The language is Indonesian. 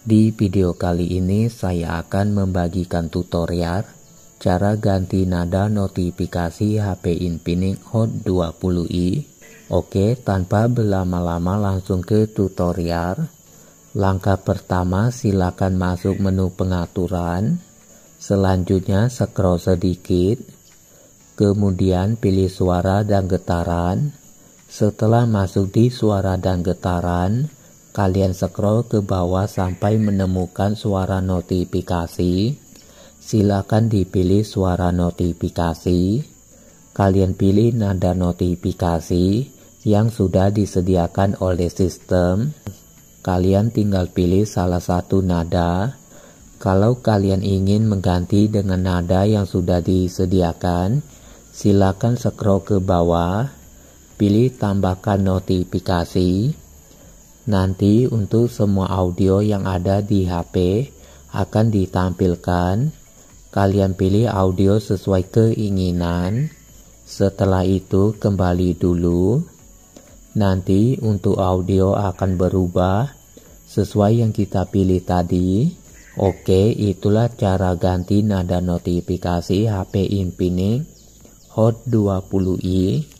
Di video kali ini saya akan membagikan tutorial cara ganti nada notifikasi HP Infinix Hot 20i. Oke, tanpa berlama-lama langsung ke tutorial. Langkah pertama silakan masuk menu pengaturan. Selanjutnya scroll sedikit. Kemudian pilih suara dan getaran. Setelah masuk di suara dan getaran, Kalian scroll ke bawah sampai menemukan suara notifikasi. Silakan dipilih suara notifikasi. Kalian pilih nada notifikasi yang sudah disediakan oleh sistem. Kalian tinggal pilih salah satu nada. Kalau kalian ingin mengganti dengan nada yang sudah disediakan, silakan scroll ke bawah, pilih tambahkan notifikasi. Nanti untuk semua audio yang ada di HP akan ditampilkan. Kalian pilih audio sesuai keinginan. Setelah itu kembali dulu. Nanti untuk audio akan berubah sesuai yang kita pilih tadi. Oke, itulah cara ganti nada notifikasi HP Infinix Hot 20i